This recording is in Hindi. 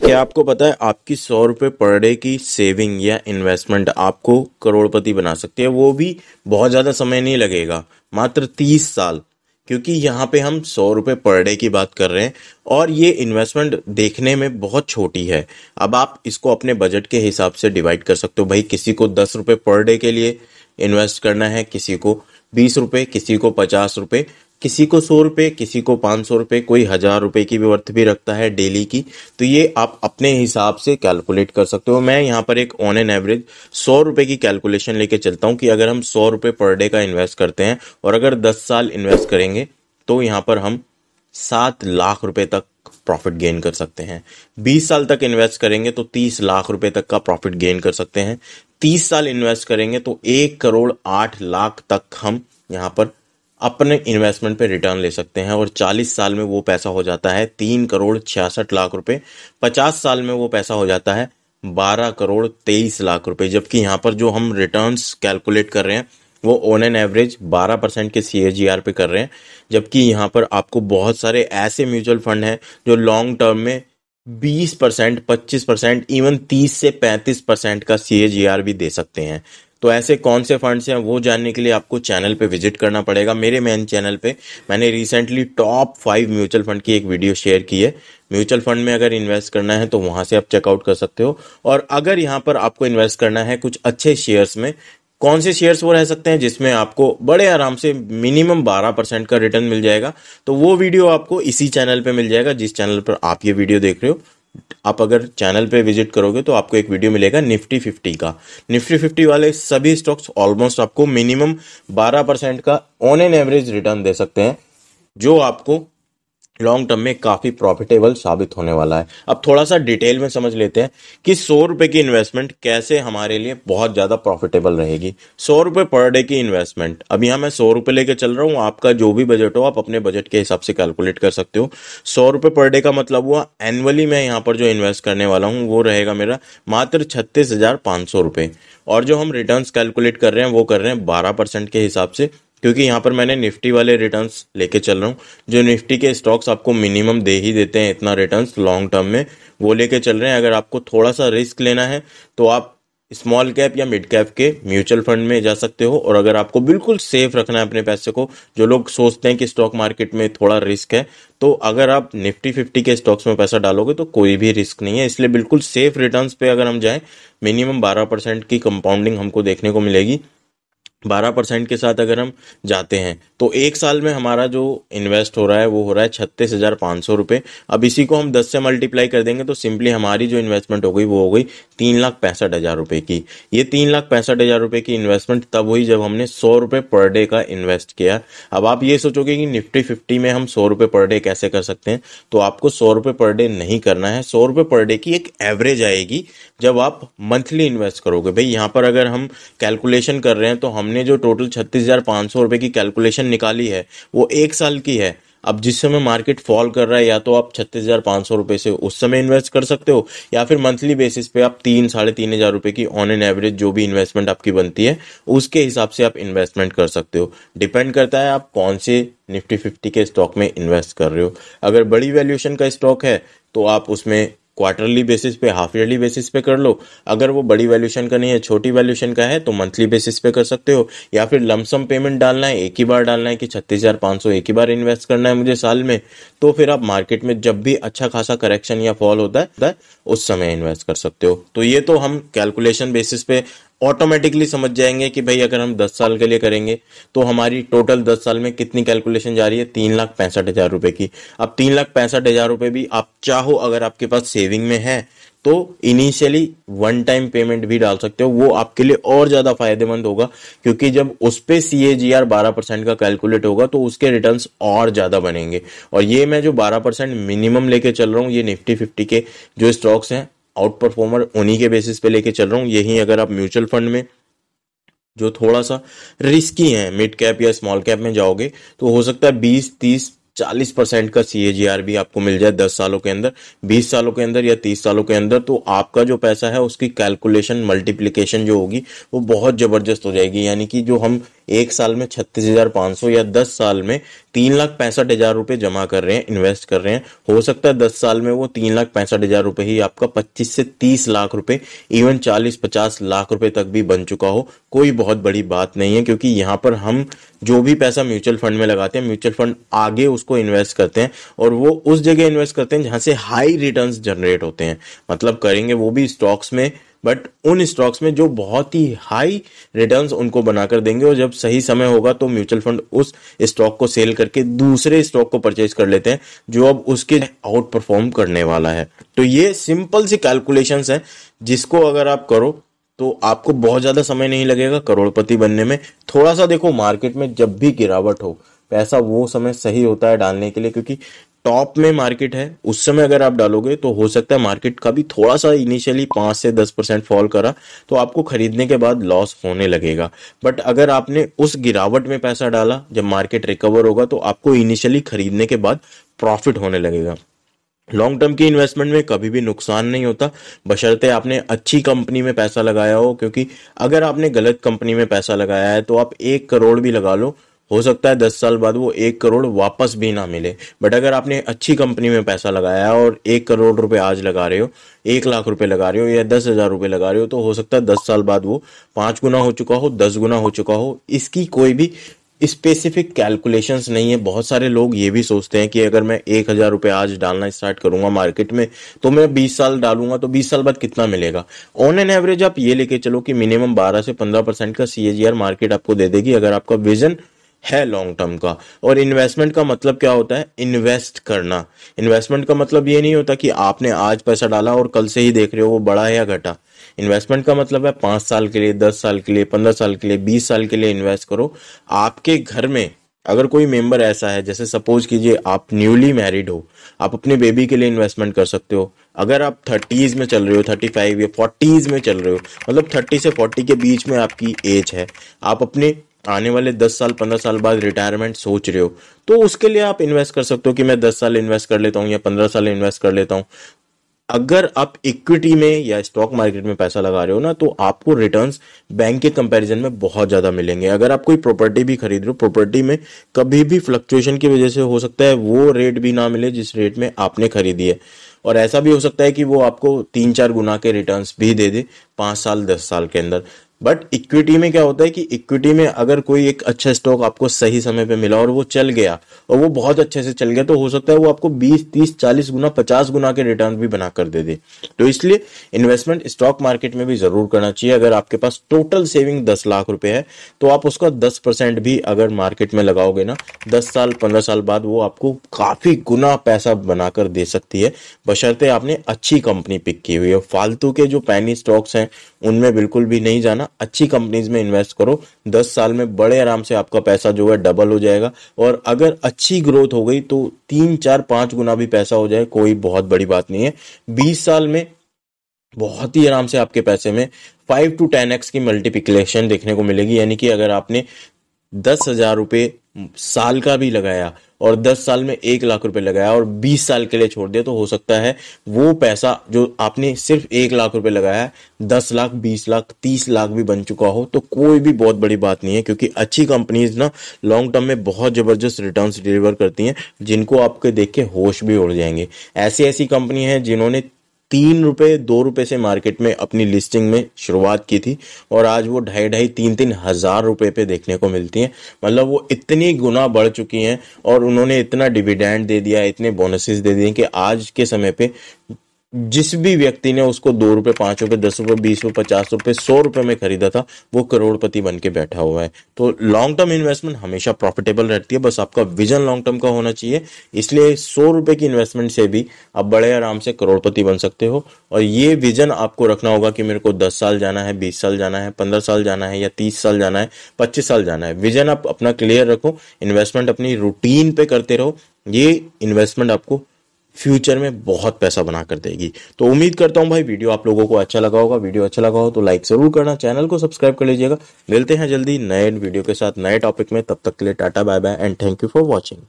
क्या आपको पता है आपकी सौ रुपये पर डे की सेविंग या इन्वेस्टमेंट आपको करोड़पति बना सकती है वो भी बहुत ज़्यादा समय नहीं लगेगा मात्र तीस साल क्योंकि यहाँ पे हम सौ रुपये पर डे की बात कर रहे हैं और ये इन्वेस्टमेंट देखने में बहुत छोटी है अब आप इसको अपने बजट के हिसाब से डिवाइड कर सकते हो भाई किसी को दस रुपये पर डे के लिए इन्वेस्ट करना है किसी को बीस रुपये किसी को पचास रुपये किसी को सौ रुपये किसी को पाँच सौ रुपये कोई हज़ार रुपये की भी वर्थ भी रखता है डेली की तो ये आप अपने हिसाब से कैलकुलेट कर सकते हो मैं यहाँ पर एक ऑन एन एवरेज सौ रुपये की कैलकुलेशन लेके चलता हूँ कि अगर हम सौ रुपये पर डे का इन्वेस्ट करते हैं और अगर दस साल इन्वेस्ट करेंगे तो यहाँ पर हम सात लाख रुपये तक प्रॉफिट गेन कर सकते हैं बीस साल तक इन्वेस्ट करेंगे तो तीस लाख रुपये तक का प्रॉफिट गेन कर सकते हैं तीस साल इन्वेस्ट करेंगे तो एक करोड़ आठ लाख तक हम यहाँ पर अपने इन्वेस्टमेंट पे रिटर्न ले सकते हैं और 40 साल में वो पैसा हो जाता है तीन करोड़ छियासठ लाख रुपए 50 साल में वो पैसा हो जाता है बारह करोड़ तेईस लाख रुपए जबकि यहाँ पर जो हम रिटर्न्स कैलकुलेट कर रहे हैं वो ऑन एन एवरेज 12 परसेंट के सी पे कर रहे हैं जबकि यहाँ पर आपको बहुत सारे ऐसे म्यूचुअल फंड हैं जो लॉन्ग टर्म में 20 परसेंट पच्चीस परसेंट इवन 30 से 35 परसेंट का सी भी दे सकते हैं तो ऐसे कौन से फंड्स हैं वो जानने के लिए आपको चैनल पे विजिट करना पड़ेगा मेरे मेन चैनल पे मैंने recently top five mutual fund की एक वीडियो शेयर की है म्यूचुअल फंड में अगर इन्वेस्ट करना है तो वहां से आप चेकआउट कर सकते हो और अगर यहाँ पर आपको इन्वेस्ट करना है कुछ अच्छे शेयर्स में कौन से शेयर्स वो रह सकते हैं जिसमें आपको बड़े आराम से मिनिमम 12 परसेंट का रिटर्न मिल जाएगा तो वो वीडियो आपको इसी चैनल पे मिल जाएगा जिस चैनल पर आप ये वीडियो देख रहे हो आप अगर चैनल पे विजिट करोगे तो आपको एक वीडियो मिलेगा निफ्टी फिफ्टी का निफ्टी फिफ्टी वाले सभी स्टॉक्स ऑलमोस्ट आपको मिनिमम बारह परसेंट का ऑन एन एवरेज रिटर्न दे सकते हैं जो आपको लॉन्ग टर्म में काफ़ी प्रॉफिटेबल साबित होने वाला है अब थोड़ा सा डिटेल में समझ लेते हैं कि सौ रुपए की इन्वेस्टमेंट कैसे हमारे लिए बहुत ज़्यादा प्रॉफिटेबल रहेगी सौ रुपए पर डे की इन्वेस्टमेंट अब यहां मैं सौ रुपए लेके चल रहा हूं आपका जो भी बजट हो आप अपने बजट के हिसाब से कैलकुलेट कर सकते हो सौ रुपए पर डे का मतलब हुआ एनुअली मैं यहां पर जो इन्वेस्ट करने वाला हूं वो रहेगा मेरा मात्र छत्तीस हज़ार पाँच सौ रुपये और जो हम रिटर्न कैलकुलेट कर रहे हैं वो कर रहे हैं बारह परसेंट के हिसाब से क्योंकि यहाँ पर मैंने निफ्टी वाले रिटर्न्स लेके चल रहा हूँ जो निफ्टी के स्टॉक्स आपको मिनिमम दे ही देते हैं इतना रिटर्न्स लॉन्ग टर्म में वो लेके चल रहे हैं अगर आपको थोड़ा सा रिस्क लेना है तो आप स्मॉल कैप या मिड कैप के म्यूचुअल फंड में जा सकते हो और अगर आपको बिल्कुल सेफ रखना है अपने पैसे को जो लोग सोचते हैं कि स्टॉक मार्केट में थोड़ा रिस्क है तो अगर आप निफ्टी फिफ्टी के स्टॉक्स में पैसा डालोगे तो कोई भी रिस्क नहीं है इसलिए बिल्कुल सेफ रिटर्न्स पे अगर हम जाएं मिनिमम बारह परसेंट की कंपाउंडिंग हमको देखने को मिलेगी बारह परसेंट के साथ अगर हम जाते हैं तो एक साल में हमारा जो इन्वेस्ट हो रहा है वो हो रहा है छत्तीस हज़ार पाँच सौ रुपये अब इसी को हम दस से मल्टीप्लाई कर देंगे तो सिंपली हमारी जो इन्वेस्टमेंट हो गई वो हो गई तीन लाख पैंसठ हज़ार रुपये की ये तीन लाख पैंसठ हज़ार रुपये की इन्वेस्टमेंट तब हुई जब हमने सौ रुपये पर डे का इन्वेस्ट किया अब आप ये सोचोगे कि निफ्टी फिफ्टी में हम सौ रुपये पर डे कैसे कर सकते हैं तो आपको सौ रुपये पर डे नहीं करना है सौ रुपये पर डे की एक एवरेज आएगी जब आप मंथली इन्वेस्ट करोगे भाई यहाँ पर अगर हम कैलकुलेशन कर रहे हैं तो हम हमने जो टोटल छत्तीस हज़ार पाँच सौ रुपये की कैलकुलेशन निकाली है वो एक साल की है अब जिस समय मार्केट फॉल कर रहा है या तो आप छत्तीस हज़ार पाँच सौ रुपये से उस समय इन्वेस्ट कर सकते हो या फिर मंथली बेसिस पे आप तीन साढ़े तीन हज़ार रुपये की ऑन एन एवरेज जो भी इन्वेस्टमेंट आपकी बनती है उसके हिसाब से आप इन्वेस्टमेंट कर सकते हो डिपेंड करता है आप कौन से निफ्टी फिफ्टी के स्टॉक में इन्वेस्ट कर रहे हो अगर बड़ी वैल्यूएशन का स्टॉक है तो आप उसमें क्वार्टरली बेसिस पे हाफ ईयरली बेसिस पे कर लो अगर वो बड़ी वैल्यूशन का नहीं है छोटी वैल्यूशन का है तो मंथली बेसिस पे कर सकते हो या फिर लमसम पेमेंट डालना है एक ही बार डालना है कि छत्तीस हज़ार पाँच सौ एक ही बार इन्वेस्ट करना है मुझे साल में तो फिर आप मार्केट में जब भी अच्छा खासा करेक्शन या फॉल होता है उस समय इन्वेस्ट कर सकते हो तो ये तो हम कैलकुलेशन बेसिस पे ऑटोमेटिकली समझ जाएंगे कि भाई अगर हम 10 साल के लिए करेंगे तो हमारी टोटल 10 साल में कितनी कैलकुलेशन जा रही है तीन लाख पैंसठ हजार रुपए की अब तीन लाख पैंसठ हजार रुपए भी आप चाहो अगर आपके पास सेविंग में है तो इनिशियली वन टाइम पेमेंट भी डाल सकते हो वो आपके लिए और ज्यादा फायदेमंद होगा क्योंकि जब उस पर सी ए जी आर बारह परसेंट का कैलकुलेट होगा तो उसके रिटर्न और ज्यादा बनेंगे और ये मैं जो बारह परसेंट मिनिमम लेके चल रहा हूँ ये निफ्टी फिफ्टी के जो स्टॉक्स हैं आउट परफॉर्मर उन्हीं के बेसिस पे लेके चल रहा हूँ यही अगर आप म्यूचुअल फंड में जो थोड़ा सा रिस्की है मिड कैप या स्मॉल कैप में जाओगे तो हो सकता है बीस तीस चालीस परसेंट का सी भी आपको मिल जाए दस सालों के अंदर बीस सालों के अंदर या तीस सालों के अंदर तो आपका जो पैसा है उसकी कैलकुलेशन मल्टीप्लीकेशन जो होगी वो बहुत ज़बरदस्त हो जाएगी यानी कि जो हम एक साल में छत्तीस हजार पांच सौ या दस साल में तीन लाख पैंसठ हजार रुपए जमा कर रहे हैं इन्वेस्ट कर रहे हैं हो सकता है दस साल में वो तीन लाख पैंसठ हजार रुपए ही आपका पच्चीस से तीस लाख रुपए इवन चालीस पचास लाख रुपए तक भी बन चुका हो कोई बहुत बड़ी बात नहीं है क्योंकि यहाँ पर हम जो भी पैसा म्यूचुअल फंड में लगाते हैं म्यूचुअल फंड आगे उसको इन्वेस्ट करते हैं और वो उस जगह इन्वेस्ट करते हैं जहां से हाई रिटर्न जनरेट होते हैं मतलब करेंगे वो भी स्टॉक्स में बट उन स्टॉक्स में जो बहुत ही हाई रिटर्न उनको बनाकर देंगे और जब सही समय होगा तो म्यूचुअल फंड उस स्टॉक को सेल करके दूसरे स्टॉक को परचेज कर लेते हैं जो अब उसके आउट परफॉर्म करने वाला है तो ये सिंपल सी कैलकुलेशंस हैं जिसको अगर आप करो तो आपको बहुत ज्यादा समय नहीं लगेगा करोड़पति बनने में थोड़ा सा देखो मार्केट में जब भी गिरावट हो पैसा वो समय सही होता है डालने के लिए क्योंकि टॉप में मार्केट है उस समय अगर आप डालोगे तो हो सकता है मार्केट का भी थोड़ा सा इनिशियली पांच से दस परसेंट फॉल करा तो आपको खरीदने के बाद लॉस होने लगेगा बट अगर आपने उस गिरावट में पैसा डाला जब मार्केट रिकवर होगा तो आपको इनिशियली खरीदने के बाद प्रॉफिट होने लगेगा लॉन्ग टर्म की इन्वेस्टमेंट में कभी भी नुकसान नहीं होता बशर्ते आपने अच्छी कंपनी में पैसा लगाया हो क्योंकि अगर आपने गलत कंपनी में पैसा लगाया है तो आप एक करोड़ भी लगा लो हो सकता है दस साल बाद वो एक करोड़ वापस भी ना मिले बट अगर आपने अच्छी कंपनी में पैसा लगाया और एक करोड़ रुपए आज लगा रहे हो एक लाख रुपए लगा रहे हो या दस हजार रुपये लगा रहे हो तो हो सकता है दस साल बाद वो पांच गुना हो चुका हो दस गुना हो चुका हो इसकी कोई भी स्पेसिफिक कैलकुलेशंस नहीं है बहुत सारे लोग ये भी सोचते हैं कि अगर मैं एक हज़ार रुपये आज डालना स्टार्ट करूंगा मार्केट में तो मैं बीस साल डालूंगा तो बीस साल बाद कितना मिलेगा ऑन एन एवरेज आप ये लेके चलो कि मिनिमम बारह से पंद्रह परसेंट का सी मार्केट आपको दे देगी अगर आपका विजन है लॉन्ग टर्म का और इन्वेस्टमेंट का मतलब क्या होता है इन्वेस्ट करना इन्वेस्टमेंट का मतलब ये नहीं होता कि आपने आज पैसा डाला और कल से ही देख रहे हो वो बड़ा है या घटा इन्वेस्टमेंट का मतलब है पांच साल के लिए दस साल के लिए पंद्रह साल के लिए बीस साल के लिए इन्वेस्ट करो आपके घर में अगर कोई मेंबर ऐसा है जैसे सपोज कीजिए आप न्यूली मैरिड हो आप अपने बेबी के लिए इन्वेस्टमेंट कर सकते हो अगर आप थर्टीज़ में चल रहे हो थर्टी फाइव या फोर्टीज़ में चल रहे हो मतलब थर्टी से फोर्टी के बीच में आपकी एज है आप अपने आने वाले दस साल पंद्रह साल बाद रिटायरमेंट सोच रहे हो तो उसके लिए आप इन्वेस्ट कर सकते हो कि मैं दस साल इन्वेस्ट कर लेता हूँ या पंद्रह साल इन्वेस्ट कर लेता हूँ अगर आप इक्विटी में या स्टॉक मार्केट में पैसा लगा रहे हो ना तो आपको रिटर्न्स बैंक के कंपैरिजन में बहुत ज़्यादा मिलेंगे अगर आप कोई प्रॉपर्टी भी खरीद रहे हो प्रॉपर्टी में कभी भी फ्लक्चुएशन की वजह से हो सकता है वो रेट भी ना मिले जिस रेट में आपने खरीदी है और ऐसा भी हो सकता है कि वो आपको तीन चार गुना के रिटर्न भी दे दे पांच साल दस साल के अंदर बट इक्विटी में क्या होता है कि इक्विटी में अगर कोई एक अच्छा स्टॉक आपको सही समय पे मिला और वो चल गया और वो बहुत अच्छे से चल गया तो हो सकता है वो आपको 20, 30, 40 गुना 50 गुना के रिटर्न भी बना कर दे दे तो इसलिए इन्वेस्टमेंट स्टॉक मार्केट में भी जरूर करना चाहिए अगर आपके पास टोटल सेविंग दस लाख रुपए है तो आप उसका दस परसेंट भी अगर मार्केट में लगाओगे ना दस साल पंद्रह साल बाद वो आपको काफी गुना पैसा बनाकर दे सकती है बशर्ते आपने अच्छी कंपनी पिक की हुई है फालतू के जो पैनी स्टॉक्स हैं उनमें बिल्कुल भी नहीं जाना अच्छी कंपनीज में इन्वेस्ट करो दस साल में बड़े आराम से आपका पैसा जो है डबल हो जाएगा और अगर अच्छी ग्रोथ हो गई तो तीन चार पांच गुना भी पैसा हो जाए कोई बहुत बड़ी बात नहीं है बीस साल में बहुत ही आराम से आपके पैसे में फाइव टू टेन एक्स की मल्टीप्लिकेशन देखने को मिलेगी यानी कि अगर आपने दस हजार रुपये साल का भी लगाया और दस साल में एक लाख रुपए लगाया और बीस साल के लिए छोड़ दिया तो हो सकता है वो पैसा जो आपने सिर्फ एक लाख रुपए लगाया दस लाख बीस लाख तीस लाख भी बन चुका हो तो कोई भी बहुत बड़ी बात नहीं है क्योंकि अच्छी कंपनीज ना लॉन्ग टर्म में बहुत जबरदस्त रिटर्न डिलीवर करती हैं जिनको आपके देख के होश भी उड़ जाएंगे ऐसी ऐसी कंपनी है जिन्होंने तीन रुपये दो रुपये से मार्केट में अपनी लिस्टिंग में शुरुआत की थी और आज वो ढाई ढाई तीन तीन हज़ार रुपये पे देखने को मिलती हैं मतलब वो इतनी गुना बढ़ चुकी हैं और उन्होंने इतना डिविडेंड दे दिया इतने बोनसेस दे दिए कि आज के समय पे जिस भी व्यक्ति ने उसको दो रुपए पांच रुपए दस रुपए बीस रुपए पचास रुपए सौ रुपए में खरीदा था वो करोड़पति बन के बैठा हुआ है तो लॉन्ग टर्म इन्वेस्टमेंट हमेशा प्रॉफिटेबल रहती है बस आपका विजन लॉन्ग टर्म का होना चाहिए इसलिए सौ रुपए की इन्वेस्टमेंट से भी आप बड़े आराम से करोड़पति बन सकते हो और ये विजन आपको रखना होगा कि मेरे को दस साल जाना है बीस साल जाना है पंद्रह साल जाना है या तीस साल जाना है पच्चीस साल जाना है विजन आप अपना क्लियर रखो इन्वेस्टमेंट अपनी रूटीन पे करते रहो ये इन्वेस्टमेंट आपको फ्यूचर में बहुत पैसा बना कर देगी तो उम्मीद करता हूँ भाई वीडियो आप लोगों को अच्छा लगा होगा वीडियो अच्छा लगा हो तो लाइक ज़रूर करना चैनल को सब्सक्राइब कर लीजिएगा मिलते हैं जल्दी नए वीडियो के साथ नए टॉपिक में तब तक के लिए tata bye bye and thank you for watching